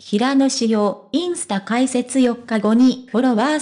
平野紫耀、インスタ開設4日後にフォロワー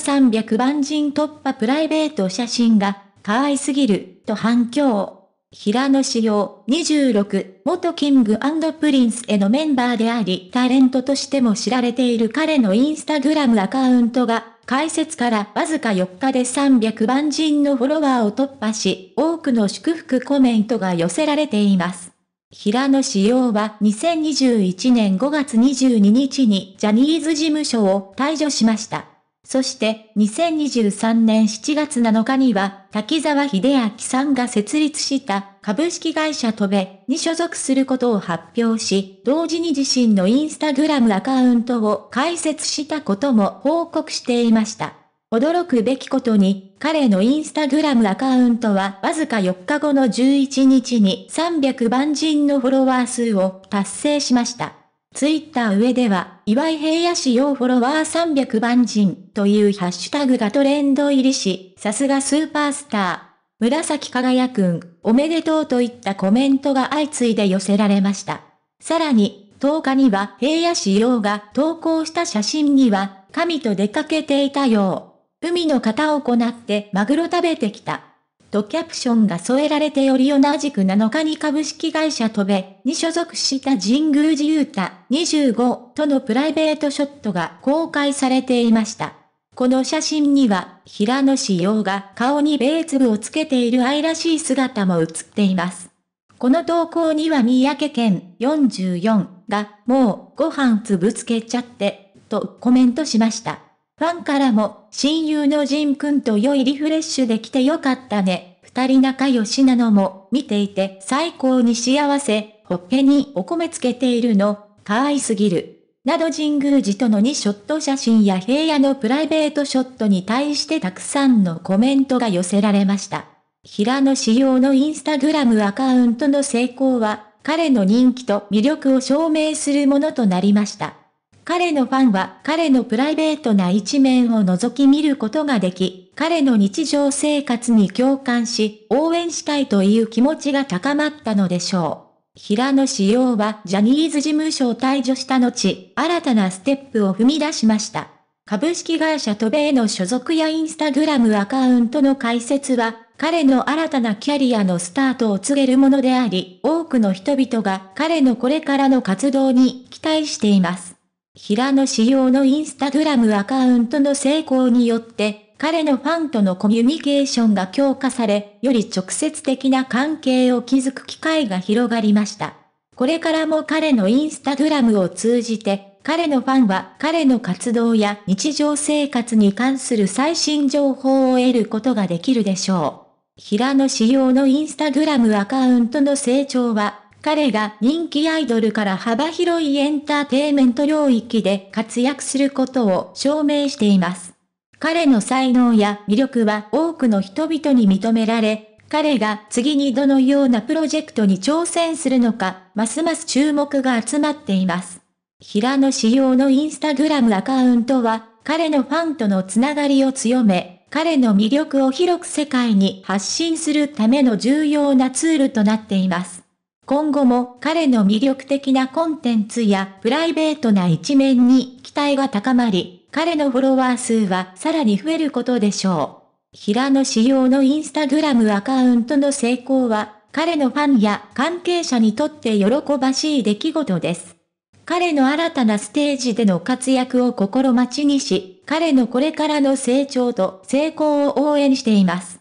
300万人突破プライベート写真が、可愛すぎる、と反響。平野紫耀、26、元キングプリンスへのメンバーであり、タレントとしても知られている彼のインスタグラムアカウントが、解説からわずか4日で300万人のフォロワーを突破し、多くの祝福コメントが寄せられています。平野紫耀は2021年5月22日にジャニーズ事務所を退所しました。そして2023年7月7日には滝沢秀明さんが設立した株式会社トベに所属することを発表し、同時に自身のインスタグラムアカウントを開設したことも報告していました。驚くべきことに、彼のインスタグラムアカウントはわずか4日後の11日に300万人のフォロワー数を達成しました。ツイッター上では、岩井平野市用フォロワー300万人というハッシュタグがトレンド入りし、さすがスーパースター、紫輝くん、おめでとうといったコメントが相次いで寄せられました。さらに、10日には平野市用が投稿した写真には、神と出かけていたよう。海の型を行ってマグロ食べてきた。とキャプションが添えられてより同じく7日に株式会社トベに所属した神宮寺勇太25とのプライベートショットが公開されていました。この写真には平野志陽が顔に米粒をつけている愛らしい姿も写っています。この投稿には三宅県44がもうご飯つぶつけちゃってとコメントしました。ファンからも、親友のジン君と良いリフレッシュできてよかったね。二人仲良しなのも、見ていて最高に幸せ。ほっぺにお米つけているの、可愛すぎる。など神宮寺との2ショット写真や平野のプライベートショットに対してたくさんのコメントが寄せられました。平野仕様のインスタグラムアカウントの成功は、彼の人気と魅力を証明するものとなりました。彼のファンは彼のプライベートな一面を覗き見ることができ、彼の日常生活に共感し、応援したいという気持ちが高まったのでしょう。平野紫耀はジャニーズ事務所を退場した後、新たなステップを踏み出しました。株式会社トベへの所属やインスタグラムアカウントの開設は、彼の新たなキャリアのスタートを告げるものであり、多くの人々が彼のこれからの活動に期待しています。平野紫耀のインスタグラムアカウントの成功によって、彼のファンとのコミュニケーションが強化され、より直接的な関係を築く機会が広がりました。これからも彼のインスタグラムを通じて、彼のファンは彼の活動や日常生活に関する最新情報を得ることができるでしょう。平野紫耀のインスタグラムアカウントの成長は彼が人気アイドルから幅広いエンターテイメント領域で活躍することを証明しています。彼の才能や魅力は多くの人々に認められ、彼が次にどのようなプロジェクトに挑戦するのか、ますます注目が集まっています。平野仕耀のインスタグラムアカウントは、彼のファンとのつながりを強め、彼の魅力を広く世界に発信するための重要なツールとなっています。今後も彼の魅力的なコンテンツやプライベートな一面に期待が高まり、彼のフォロワー数はさらに増えることでしょう。平野仕様のインスタグラムアカウントの成功は、彼のファンや関係者にとって喜ばしい出来事です。彼の新たなステージでの活躍を心待ちにし、彼のこれからの成長と成功を応援しています。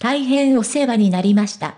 大変お世話になりました。